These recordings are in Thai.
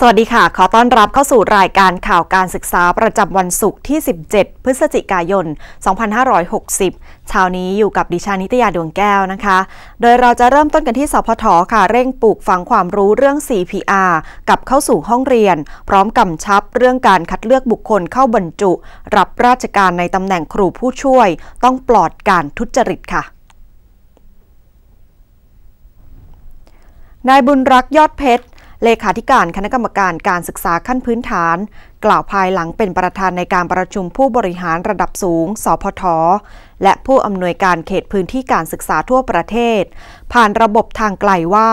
สวัสดีค่ะ ขอต้อนรับเข้าสู่รายการข่าวการศึกษาประจำวันศุกร์ที่ 17 พฤศจิกายน 2560เช้านี้อยู่กับดิฉันนิตยาดวงแก้วนะคะ โดยเราจะเริ่มต้นกันที่สพทค่ะ เร่งปลูกฝังความรู้เรื่อง CPR กับเข้าสู่ห้องเรียน พร้อมกำชับเรื่องการคัดเลือกบุคคลเข้าบรรจุ รับราชการในตำแหน่งครูผู้ช่วยต้องปลอดการทุจริตค่ะ นายบุญรักยอดเพชรเลขาธิการคณะกรรมการการศึกษาขั้นพื้นฐาน กล่าวภายหลังเป็นประธานในการประชุมผู้บริหารระดับสูง สพทและผู้อำนวยการเขตพื้นที่การศึกษาทั่วประเทศ ผ่านระบบทางไกลว่า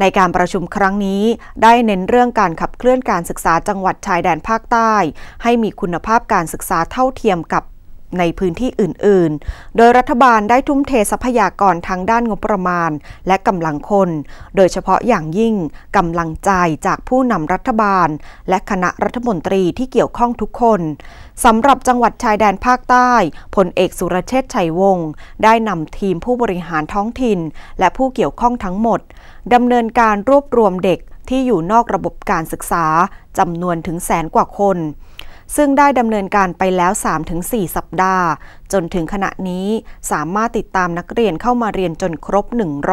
ในการประชุมครั้งนี้ได้เน้นเรื่องการขับเคลื่อนการศึกษาจังหวัดชายแดนภาคใต้ ให้มีคุณภาพการศึกษาเท่าเทียมกับในพื้นที่อื่นๆ โดยรัฐบาลได้ทุ่มเททรัพยากรทางด้านงบประมาณ และกำลังคน โดยเฉพาะอย่างยิ่งกำลังใจจากผู้นำรัฐบาล และคณะรัฐมนตรีที่เกี่ยวข้องทุกคนสำหรับจังหวัดชายแดนภาคใต้ผลเอกสุรเชษฐ์ชัยวงศ์ได้นำทีมผู้บริหารท้องถิ่น และผู้เกี่ยวข้องทั้งหมดดำเนินการรวบรวมเด็กที่อยู่นอกระบบการศึกษาจำนวนถึงแสนกว่าคนซึ่งได้ดำเนินการไปแล้ว 3-4 สัปดาห์ จนถึงขณะนี้สามารถติดตามนักเรียนเข้ามาเรียนจนครบ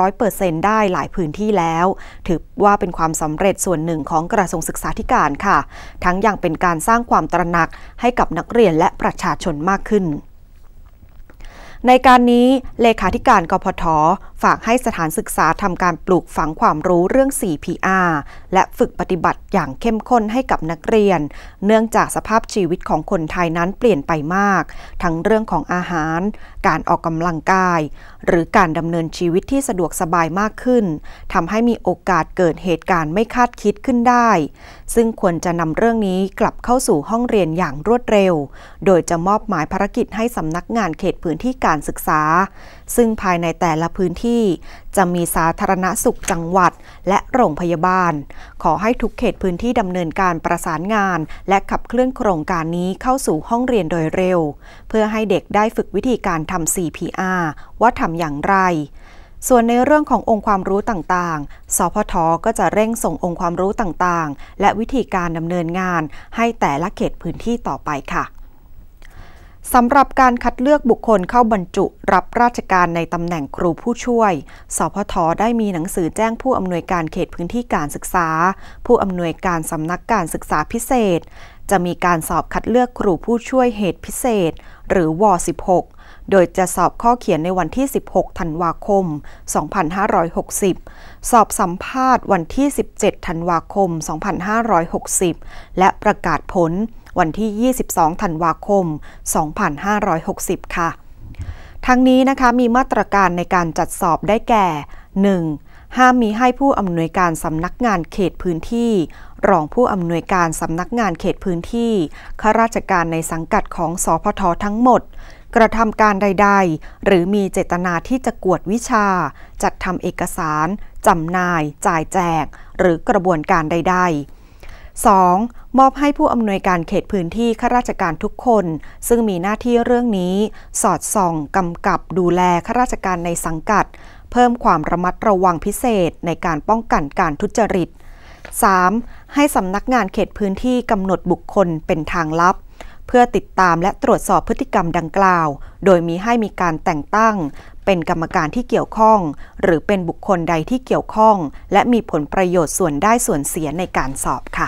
100%ได้หลายพื้นที่แล้ว ถือว่าเป็นความสำเร็จส่วนหนึ่งของกระทรวงศึกษาธิการค่ะ ทั้งยังเป็นการสร้างความตระหนักให้กับนักเรียนและประชาชนมากขึ้น ในการนี้เลขาธิการกพทฝากให้สถานศึกษาทำการปลูกฝังความรู้เรื่อง 4PR และฝึกปฏิบัติอย่างเข้มข้นให้กับนักเรียน เนื่องจากสภาพชีวิตของคนไทยนั้นเปลี่ยนไปมาก ทั้งเรื่องของอาหาร การออกกำลังกาย หรือการดำเนินชีวิตที่สะดวกสบายมากขึ้นทำให้มีโอกาสเกิดเหตุการณ์ไม่คาดคิดขึ้นได้ ซึ่งควรจะนำเรื่องนี้กลับเข้าสู่ห้องเรียนอย่างรวดเร็ว โดยจะมอบหมายภารกิจให้สำนักงานเขตพื้นที่การศึกษา ซึ่งภายในแต่ละพื้นที่ที่จะมีสาธารณสุขจังหวัด และโรงพยาบาล ขอให้ทุกเขตพื้นที่ดำเนินการประสานงาน และขับเคลื่อนโครงการนี้เข้าสู่ห้องเรียนโดยเร็ว เพื่อให้เด็กได้ฝึกวิธีการทำ CPR ว่าทำอย่างไร ส่วนในเรื่องขององค์ความรู้ต่างๆ สพทก็จะเร่งส่งองค์ความรู้ต่างๆ และวิธีการดำเนินงานให้แต่ละเขตพื้นที่ต่อไปค่ะสำหรับการคัดเลือกบุคคลเข้าบรรจุรับราชการในตำแหน่งครูผู้ช่วย สพทได้มีหนังสือแจ้งผู้อำนวยการเขตพื้นที่การศึกษา ผู้อำนวยการสำนักการศึกษาพิเศษ จะมีการสอบคัดเลือกครูผู้ช่วยเหตุพิเศษ หรือว .16 โดยจะสอบข้อเขียนในวันที่ 16 ธันวาคม 2560 สอบสัมภาษณ์วันที่ 17 ธันวาคม 2560 และประกาศผลวันที่ 22 ธันวาคม 2560 ค่ะ ทั้งนี้นะคะมีมาตรการในการจัดสอบได้แก่ 1. ห้ามมีให้ผู้อำนวยการสำนักงานเขตพื้นที่ รองผู้อำนวยการสำนักงานเขตพื้นที่ ข้าราชการในสังกัดของสพททั้งหมดกระทำการใดๆ หรือมีเจตนาที่จะกวดวิชา จัดทำเอกสาร จำนาย จ่ายแจก หรือกระบวนการใด ๆ 2. มอบให้ผู้อำนวยการเขตพื้นที่ข้าราชการทุกคน ซึ่งมีหน้าที่เรื่องนี้ สอดส่องกำกับดูแลข้าราชการในสังกัด เพิ่มความระมัดระวังพิเศษในการป้องกันการทุจริต 3. ให้สำนักงานเขตพื้นที่กำหนดบุคคลเป็นทางลับเพื่อติดตามและตรวจสอบพฤติกรรมดังกล่าว โดยมีให้มีการแต่งตั้ง เป็นกรรมการที่เกี่ยวข้อง หรือเป็นบุคคลใดที่เกี่ยวข้อง และมีผลประโยชน์ส่วนได้ส่วนเสียในการสอบค่ะ